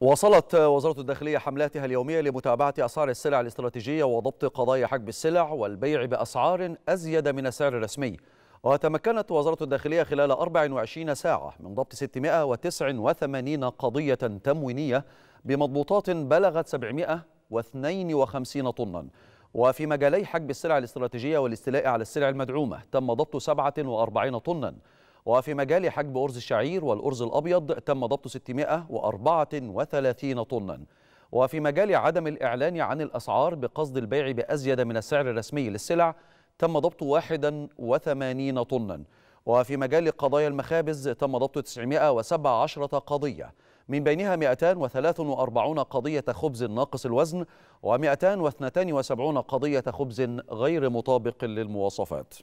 واصلت وزارة الداخلية حملاتها اليومية لمتابعة أسعار السلع الاستراتيجية وضبط قضايا حجب السلع والبيع بأسعار أزيد من السعر الرسمي وتمكنت وزارة الداخلية خلال 24 ساعة من ضبط 689 قضية تموينية بمضبوطات بلغت 752 طنا وفي مجالي حجب السلع الاستراتيجية والاستيلاء على السلع المدعومة تم ضبط 47 طنا وفي مجال حجب أرز الشعير والأرز الأبيض تم ضبط 634 طنا وفي مجال عدم الإعلان عن الأسعار بقصد البيع بأزيد من السعر الرسمي للسلع تم ضبط 81 طنا وفي مجال قضايا المخابز تم ضبط 917 قضية من بينها 243 قضية خبز ناقص الوزن و272 قضية خبز غير مطابق للمواصفات